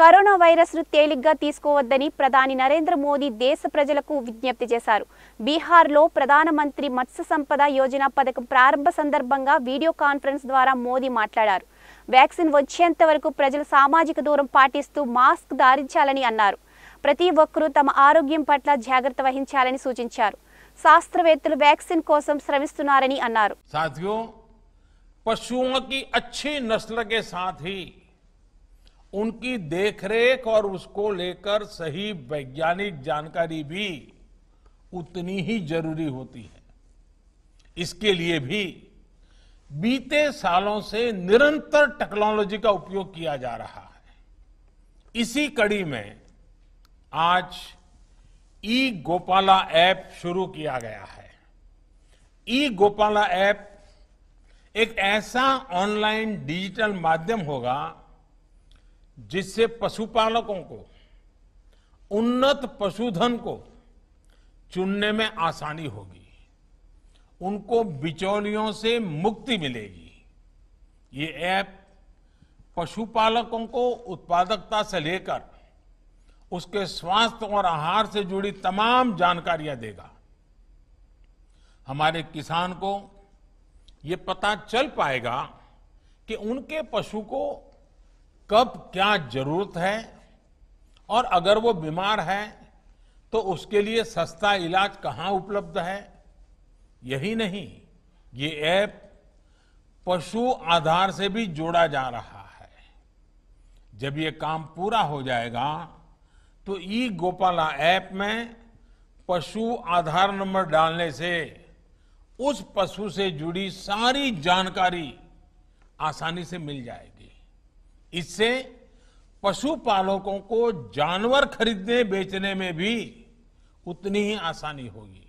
corona వైరస్ను తేలిగ్గా తీసుకోవద్దని ప్రధాని నరేంద్ర మోదీ దేశ ప్రజలకు విజ్ఞప్తి చేశారు బీహార్లో ప్రధానమంత్రి మత్స్య సంపద యోజన పథకం ప్రారంభ సందర్భంగా వీడియో కాన్ఫరెన్స్ ద్వారా మోదీ మాట్లాడారు వ్యాక్సిన్ వచ్చేంత వరకు ప్రజలు సామాజిక దూరం పాటిస్తూ మాస్క్ ధరించాలని అన్నారు ప్రతి ఒక్కరూ తమ ఆరోగ్యం పట్ల జాగ్రత్త వహించాలని సూచించారు శాస్త్రవేత్తలు వ్యాక్సిన్ కోసం శ్రమిస్తున్నారని అన్నారు అచ్చి నస్ల కే उनकी देखरेख और उसको लेकर सही वैज्ञानिक जानकारी भी उतनी ही जरूरी होती है इसके लिए भी बीते सालों से निरंतर टेक्नोलॉजी का उपयोग किया जा रहा है इसी कड़ी में आज ई गोपाला ऐप शुरू किया गया है ई गोपाला ऐप एक ऐसा ऑनलाइन डिजिटल माध्यम होगा जिससे पशुपालकों को उन्नत पशुधन को चुनने में आसानी होगी उनको बिचौलियों से मुक्ति मिलेगी ये ऐप पशुपालकों को उत्पादकता से लेकर उसके स्वास्थ्य और आहार से जुड़ी तमाम जानकारियां देगा हमारे किसान को ये पता चल पाएगा कि उनके पशु को कब क्या जरूरत है और अगर वो बीमार है तो उसके लिए सस्ता इलाज कहाँ उपलब्ध है यही नहीं ये ऐप पशु आधार से भी जोड़ा जा रहा है जब ये काम पूरा हो जाएगा तो ई गोपाला ऐप में पशु आधार नंबर डालने से उस पशु से जुड़ी सारी जानकारी आसानी से मिल जाएगी इससे पशुपालकों को जानवर खरीदने बेचने में भी उतनी ही आसानी होगी